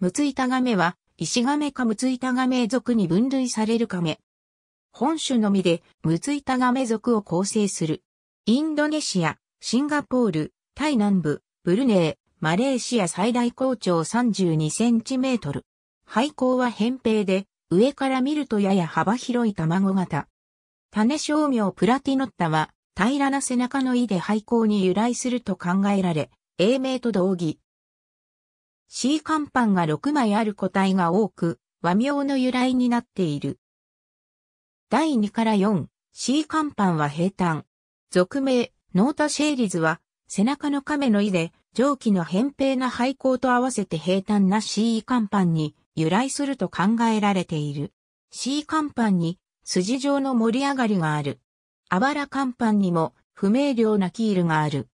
ムツイタガメは、イシガメかムツイタガメ属に分類されるカメ。本種のみで、ムツイタガメ属を構成する。インドネシア、シンガポール、タイ南部、ブルネー、マレーシア最大高潮32センチメートル。廃校は扁平で、上から見るとやや幅広い卵型。種商名プラティノッタは、平らな背中の胃で廃校に由来すると考えられ、英名と同義。C 甲板が6枚ある個体が多く、和名の由来になっている。第2から4、C 甲板は平坦。俗名、ノータシェーリズは、背中の亀の胃で、蒸気の扁平な廃校と合わせて平坦な C 甲板に由来すると考えられている。C 甲板に筋状の盛り上がりがある。あばら甲板にも不明瞭なキールがある。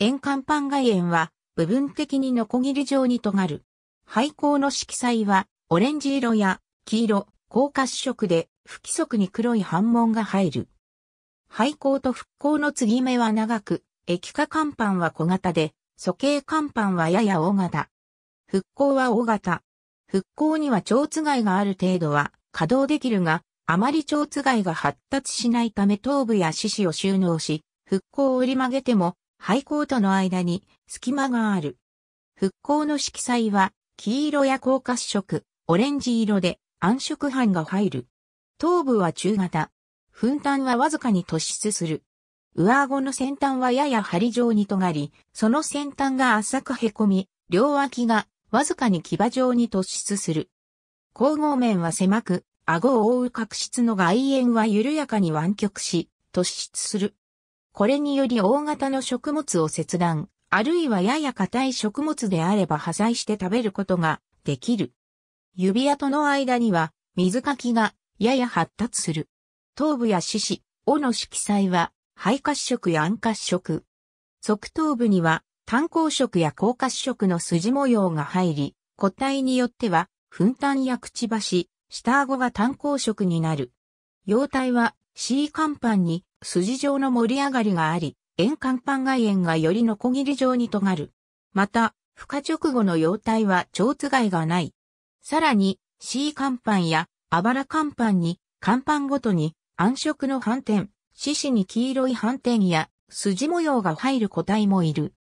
円甲板外縁は部分的にノコギリ状に尖る。廃校の色彩は、オレンジ色や黄色、高褐色で、不規則に黒い斑紋が入る。廃校と復興の継ぎ目は長く、液化乾板は小型で、素形乾板はやや大型。復興は大型。復興には蝶つがいがある程度は稼働できるが、あまり蝶つがいが発達しないため頭部や四肢を収納し、復興を折り曲げても廃校との間に隙間がある。復興の色彩は黄色や高褐色、オレンジ色で暗色斑が入る。頭部は中型。粉端はわずかに突出する。上顎の先端はやや針状に尖り、その先端が浅く凹み、両脇がわずかに牙状に突出する。後合面は狭く、顎を覆う角質の外縁は緩やかに湾曲し、突出する。これにより大型の食物を切断、あるいはやや硬い食物であれば破砕して食べることができる。指跡の間には水かきがやや発達する。頭部や四肢、尾の色彩は肺褐色や暗褐色。側頭部には炭鉱色や高褐色の筋模様が入り、個体によっては、粉炭やくちばし、下顎が炭鉱色になる。様体は C 甲板に筋状の盛り上がりがあり、円環板外縁がよりのこぎり状に尖る。また、孵化直後の様態は蝶番がない。さらに、C 環板やあばら環板に、環板ごとに暗色の斑点、獅子に黄色い斑点や筋模様が入る個体もいる。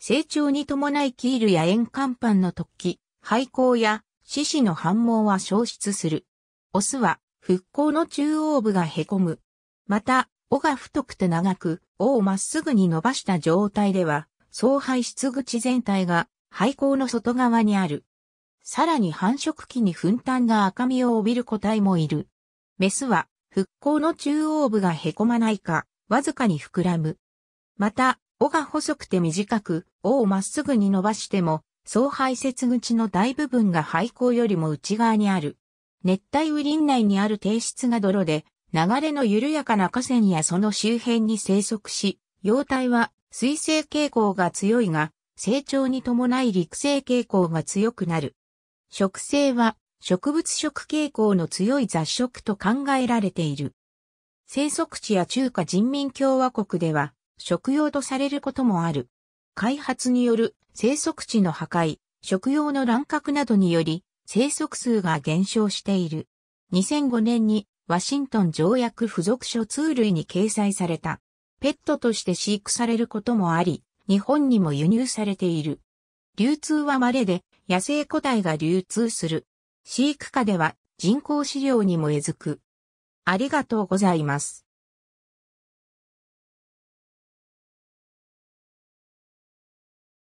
成長に伴いキールや円環板の突起、廃校や獅子の反毛は消失する。オスは復興の中央部が凹む。また、尾が太くて長く、尾をまっすぐに伸ばした状態では、総排出口全体が廃校の外側にある。さらに繁殖期に粉炭が赤みを帯びる個体もいる。メスは、復興の中央部が凹まないか、わずかに膨らむ。また、尾が細くて短く、尾をまっすぐに伸ばしても、総排泄口の大部分が廃校よりも内側にある。熱帯雨林内にある低質が泥で、流れの緩やかな河川やその周辺に生息し、幼体は水性傾向が強いが、成長に伴い陸性傾向が強くなる。植生は植物食傾向の強い雑食と考えられている。生息地や中華人民共和国では食用とされることもある。開発による生息地の破壊、食用の乱獲などにより生息数が減少している。2005年にワシントン条約付属書通類に掲載された。ペットとして飼育されることもあり、日本にも輸入されている。流通は稀で、野生個体が流通する。飼育下では人工飼料にもえずく。ありがとうございます。